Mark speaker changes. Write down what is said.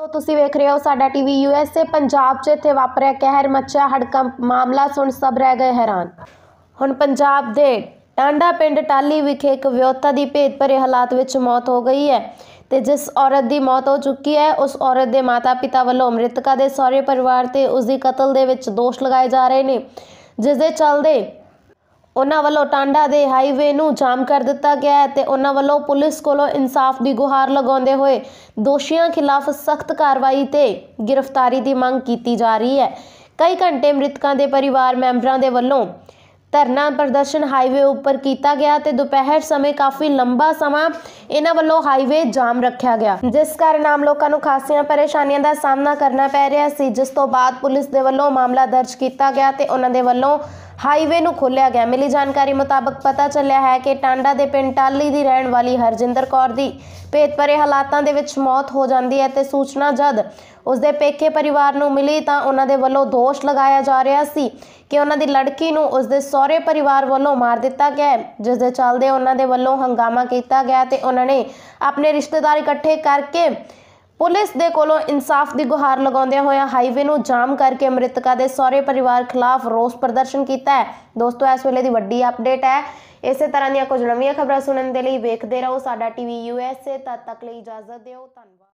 Speaker 1: ਤੋ ਤੁਸੀਂ ਵੇਖ ਰਹੇ ਹੋ ਸਾਡਾ ਟੀਵੀ ਯੂਐਸਏ ਪੰਜਾਬ 'ਚ ਇੱਥੇ ਵਾਪਰਿਆ ਕਹਿਰ ਮੱਚਿਆ ਹੜਕੰਪ ਮਾਮਲਾ ਸੁਣ ਸਭ ਰਹਿ ਗਏ ਹੈਰਾਨ ਹੁਣ ਪੰਜਾਬ ਦੇ ਟਾਂਡਾ ਪਿੰਡ ਟਾਲੀ ਵਿਖੇ ਇੱਕ ਵਿਅਕਤੀ ਦੀ ਭੇਦ ਭਰੇ ਹਾਲਾਤ ਵਿੱਚ ਮੌਤ ਹੋ ਗਈ ਹੈ ਤੇ ਜਿਸ ਔਰਤ ਦੀ ਮੌਤ ਹੋ ਚੁੱਕੀ ਹੈ ਉਸ ਔਰਤ ਦੇ ਮਾਤਾ-ਪਿਤਾ ਵੱਲੋਂ ਮ੍ਰਿਤਕਾ ਦੇ ਸਹੁਰੇ ਪਰਿਵਾਰ ਤੇ ਉਸ ਦੀ ਕਤਲ ਦੇ ਵਿੱਚ ਦੋਸ਼ ਲਗਾਏ ਜਾ ਰਹੇ ਨੇ ਜਿਸ ਦੇ ਚੱਲਦੇ ਉਹਨਾਂ ਵੱਲੋਂ ਟਾਂਡਾ ਦੇ ਹਾਈਵੇ ਨੂੰ ਜਾਮ ਕਰ ਦਿੱਤਾ ਗਿਆ ਹੈ ਤੇ ਉਹਨਾਂ ਵੱਲੋਂ ਪੁਲਿਸ ਕੋਲੋਂ ਇਨਸਾਫ ਦੀ ਗੁਹਾਰ ਲਗਾਉਂਦੇ ਹੋਏ ਦੋਸ਼ੀਆਂ ਖਿਲਾਫ ਸਖਤ ਕਾਰਵਾਈ ਤੇ ਗ੍ਰਿਫਤਾਰੀ ਦੀ ਮੰਗ ਕੀਤੀ ਜਾ ਰਹੀ ਹੈ ਕਈ ਘੰਟੇ ਮ੍ਰਿਤਕਾਂ ਦੇ ਪਰਿਵਾਰ ਮੈਂਬਰਾਂ ਦੇ ਵੱਲੋਂ ਧਰਨਾ ਪ੍ਰਦਰਸ਼ਨ ਹਾਈਵੇ ਉੱਪਰ ਕੀਤਾ ਗਿਆ ਤੇ ਦੁਪਹਿਰ ਸਮੇਂ ਕਾਫੀ ਲੰਬਾ ਸਮਾਂ ਇਹਨਾਂ ਵੱਲੋਂ ਹਾਈਵੇ ਜਾਮ ਰੱਖਿਆ ਗਿਆ ਜਿਸ ਕਾਰਨ ਆਮ ਲੋਕਾਂ ਨੂੰ ਖਾਸੀਆਂ ਪਰੇਸ਼ਾਨੀਆਂ ਦਾ ਸਾਹਮਣਾ ਕਰਨਾ ਪੈ ਰਿਹਾ ਸੀ ਜਿਸ ਤੋਂ ਬਾਅਦ ਪੁਲਿਸ ਦੇ ਵੱਲੋਂ ਮਾਮਲਾ ਦਰਜ ਕੀਤਾ ਗਿਆ ਤੇ ਉਹਨਾਂ ਦੇ ਵੱਲੋਂ ਹਾਈਵੇ ਨੂੰ ਖੋਲਿਆ ਗਿਆ ਮਿਲੀ ਜਾਣਕਾਰੀ ਮੁਤਾਬਕ ਪਤਾ ਚੱਲਿਆ ਹੈ ਕਿ ਟਾਂਡਾ ਦੇ ਪਿੰਡ ਟਾਲੀ ਦੀ ਰਹਿਣ ਵਾਲੀ ਹਰਜਿੰਦਰ ਕੌਰ ਦੀ ਪਰੇ ਹਾਲਾਤਾਂ ਦੇ ਵਿੱਚ ਮੌਤ ਹੋ ਜਾਂਦੀ ਹੈ ਤੇ ਸੂਚਨਾ ਜਦ ਉਸ ਦੇ ਪੇਕੇ ਪਰਿਵਾਰ ਨੂੰ ਮਿਲੀ ਤਾਂ ਉਹਨਾਂ ਦੇ ਵੱਲੋਂ ਦੋਸ਼ ਲਗਾਇਆ ਜਾ ਰਿਹਾ ਸੀ ਕਿ ਉਹਨਾਂ ਦੀ ਲੜਕੀ ਨੂੰ ਉਸ ਦੇ ਸਹੁਰੇ ਪਰਿਵਾਰ ਵੱਲੋਂ ਮਾਰ ਦਿੱਤਾ ਗਿਆ ਜਿਸ ਦੇ ਚੱਲਦੇ ਉਹਨਾਂ ਦੇ ਵੱਲੋਂ ਹੰਗਾਮਾ ਕੀਤਾ ਗਿਆ ਤੇ ਉਹਨਾਂ ਨੇ ਆਪਣੇ ਰਿਸ਼ਤੇਦਾਰ ਇਕੱਠੇ ਕਰਕੇ ਪੁਲਿਸ ਦੇ ਕੋਲੋਂ ਇਨਸਾਫ ਦੀ ਗੁਹਾਰ ਲਗਾਉਂਦਿਆਂ ਹੋਇਆ ਹਾਈਵੇ ਨੂੰ ਜਾਮ ਕਰਕੇ ਮ੍ਰਿਤਕਾ ਦੇ ਸਹੁਰੇ ਪਰਿਵਾਰ ਖਿਲਾਫ ਰੋਸ ਪ੍ਰਦਰਸ਼ਨ ਕੀਤਾ ਹੈ ਦੋਸਤੋ ਇਸ ਵੇਲੇ ਦੀ ਵੱਡੀ ਅਪਡੇਟ ਹੈ ਇਸੇ ਤਰ੍ਹਾਂ ਦੀਆਂ ਕੁਝ ਨਵੀਆਂ ਖਬਰਾਂ ਸੁਣਨ ਦੇ ਲਈ ਵੇਖਦੇ ਰਹੋ ਸਾਡਾ ਟੀਵੀ ਯੂਐਸਏ ਤਦ ਤੱਕ ਲਈ ਇਜਾਜ਼ਤ ਦਿਓ ਧੰਨਵਾਦ